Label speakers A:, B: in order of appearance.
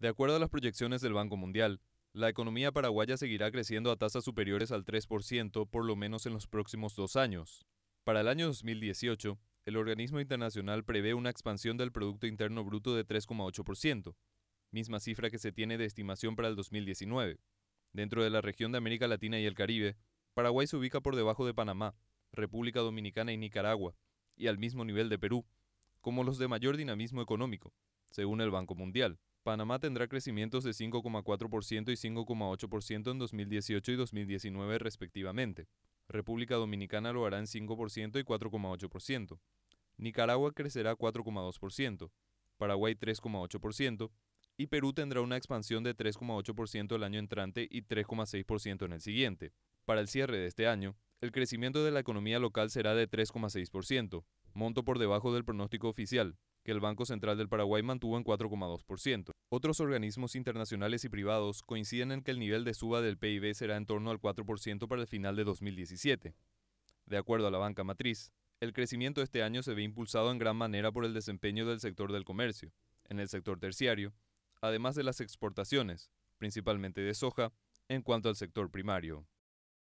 A: De acuerdo a las proyecciones del Banco Mundial, la economía paraguaya seguirá creciendo a tasas superiores al 3% por lo menos en los próximos dos años. Para el año 2018, el organismo internacional prevé una expansión del Producto Interno Bruto de 3,8%, misma cifra que se tiene de estimación para el 2019. Dentro de la región de América Latina y el Caribe, Paraguay se ubica por debajo de Panamá, República Dominicana y Nicaragua, y al mismo nivel de Perú, como los de mayor dinamismo económico, según el Banco Mundial. Panamá tendrá crecimientos de 5,4% y 5,8% en 2018 y 2019 respectivamente. República Dominicana lo hará en 5% y 4,8%. Nicaragua crecerá 4,2%, Paraguay 3,8% y Perú tendrá una expansión de 3,8% el año entrante y 3,6% en el siguiente. Para el cierre de este año, el crecimiento de la economía local será de 3,6%, monto por debajo del pronóstico oficial, que el Banco Central del Paraguay mantuvo en 4,2%. Otros organismos internacionales y privados coinciden en que el nivel de suba del PIB será en torno al 4% para el final de 2017. De acuerdo a la banca matriz, el crecimiento este año se ve impulsado en gran manera por el desempeño del sector del comercio, en el sector terciario, además de las exportaciones, principalmente de soja, en cuanto al sector primario.